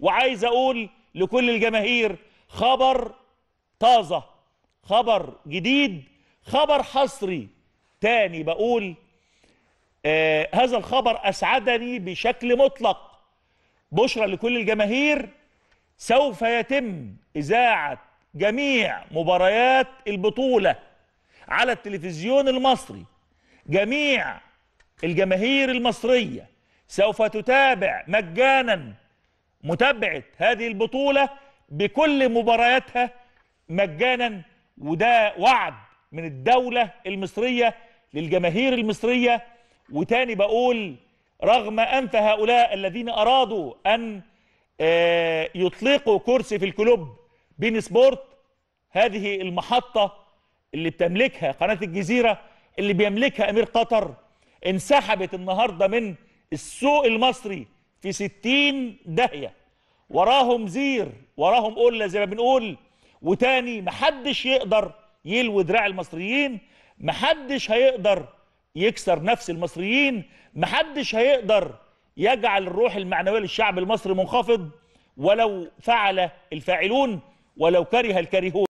وعايز اقول لكل الجماهير خبر طازة خبر جديد خبر حصري تاني بقول آه هذا الخبر أسعدني بشكل مطلق بشرى لكل الجماهير سوف يتم إذاعة جميع مباريات البطولة على التلفزيون المصري جميع الجماهير المصرية سوف تتابع مجانا متابعة هذه البطولة بكل مبارياتها مجانا وده وعد من الدولة المصرية للجماهير المصرية وتاني بقول رغم أنف هؤلاء الذين أرادوا أن آه، يطلقوا كرسي في الكلوب بين سبورت هذه المحطة اللي بتملكها قناة الجزيرة اللي بيملكها أمير قطر انسحبت النهاردة من السوق المصري في ستين داهية وراهم زير وراهم قلة زي ما بنقول وتاني محدش يقدر يلوي دراع المصريين محدش هيقدر يكسر نفس المصريين محدش هيقدر يجعل الروح المعنوية للشعب المصري منخفض ولو فعل الفاعلون ولو كره الكارهون